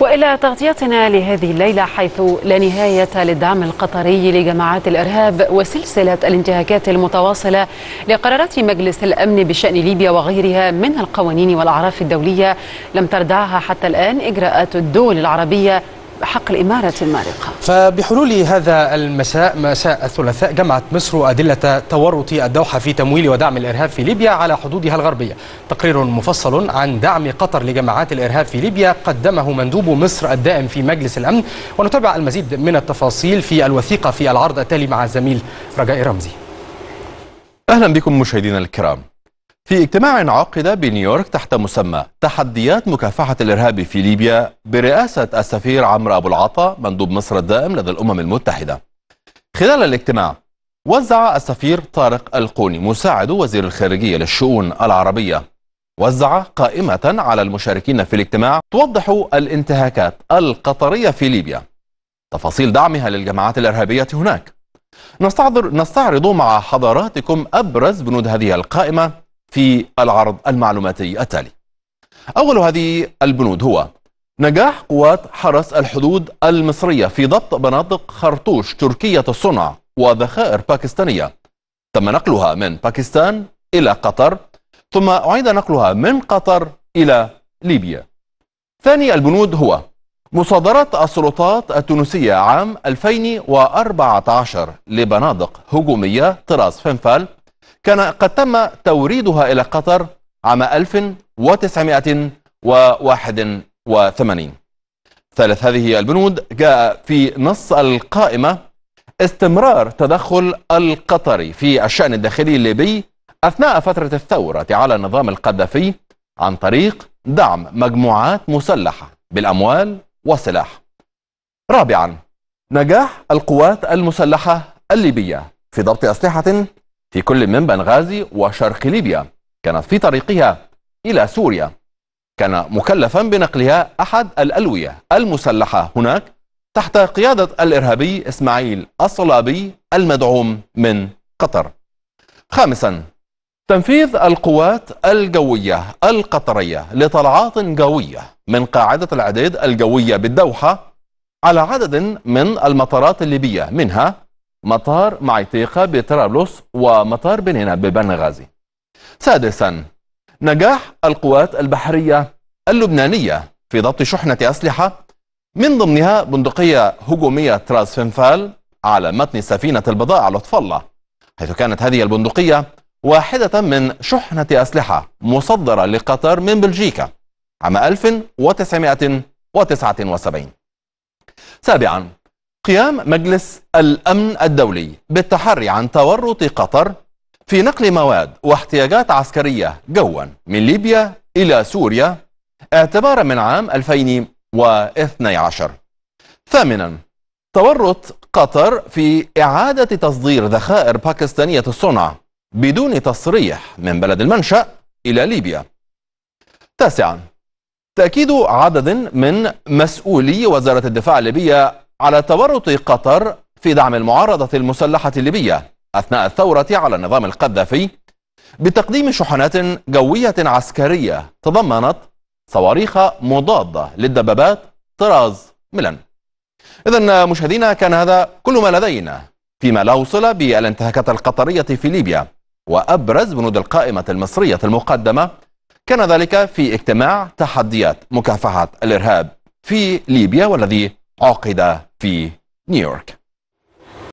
والى تغطيتنا لهذه الليله حيث لا نهايه للدعم القطري لجماعات الارهاب وسلسله الانتهاكات المتواصله لقرارات مجلس الامن بشان ليبيا وغيرها من القوانين والاعراف الدوليه لم تردعها حتى الان اجراءات الدول العربيه حق الإمارة المارقة فبحلول هذا المساء مساء الثلاثاء جمعت مصر أدلة تورط الدوحة في تمويل ودعم الإرهاب في ليبيا على حدودها الغربية تقرير مفصل عن دعم قطر لجماعات الإرهاب في ليبيا قدمه مندوب مصر الدائم في مجلس الأمن ونتابع المزيد من التفاصيل في الوثيقة في العرض التالي مع الزميل رجاء رمزي أهلا بكم مشاهدينا الكرام في اجتماع عقد بنيويورك تحت مسمى تحديات مكافحة الإرهاب في ليبيا برئاسة السفير عمرو أبو العطا مندوب مصر الدائم لدى الأمم المتحدة خلال الاجتماع وزع السفير طارق القوني مساعد وزير الخارجية للشؤون العربية وزع قائمة على المشاركين في الاجتماع توضح الانتهاكات القطرية في ليبيا تفاصيل دعمها للجماعات الإرهابية هناك نستعرض مع حضراتكم أبرز بنود هذه القائمة في العرض المعلوماتي التالي أول هذه البنود هو نجاح قوات حرس الحدود المصرية في ضبط مناطق خرطوش تركية الصنع وذخائر باكستانية تم نقلها من باكستان إلى قطر ثم أعيد نقلها من قطر إلى ليبيا ثاني البنود هو مصادرة السلطات التونسية عام 2014 لبنادق هجومية طراز فنفال كان قد تم توريدها إلى قطر عام 1981 ثالث هذه البنود جاء في نص القائمة استمرار تدخل القطري في الشأن الداخلي الليبي أثناء فترة الثورة على نظام القذافي عن طريق دعم مجموعات مسلحة بالأموال والسلاح رابعا نجاح القوات المسلحة الليبية في ضبط أسلحة في كل من بنغازي وشرق ليبيا كانت في طريقها إلى سوريا كان مكلفا بنقلها أحد الألوية المسلحة هناك تحت قيادة الإرهابي إسماعيل الصلابي المدعوم من قطر خامسا تنفيذ القوات الجوية القطرية لطلعات جوية من قاعدة العديد الجوية بالدوحة على عدد من المطارات الليبية منها مطار معيتيقة بطرابلس ومطار بنينة ببنغازي سادسا نجاح القوات البحرية اللبنانية في ضبط شحنة أسلحة من ضمنها بندقية هجومية تراسفنفال على متن سفينة البضائع على الله حيث كانت هذه البندقية واحدة من شحنة أسلحة مصدرة لقطر من بلجيكا عام 1979 سابعا قيام مجلس الأمن الدولي بالتحري عن تورط قطر في نقل مواد واحتياجات عسكرية جوا من ليبيا إلى سوريا اعتبارا من عام 2012 ثامنا تورط قطر في إعادة تصدير ذخائر باكستانية الصنع بدون تصريح من بلد المنشأ إلى ليبيا تاسعا تأكيد عدد من مسؤولي وزارة الدفاع الليبية على تورط قطر في دعم المعارضة المسلحة الليبية أثناء الثورة على النظام القذافي بتقديم شحنات جوية عسكرية تضمنت صواريخ مضادة للدبابات طراز ميلان إذا مشاهدينا كان هذا كل ما لدينا فيما لا وصل بالانتهاكات القطرية في ليبيا وأبرز بنود القائمة المصرية المقدمة كان ذلك في اجتماع تحديات مكافحة الإرهاب في ليبيا والذي عقد في نيويورك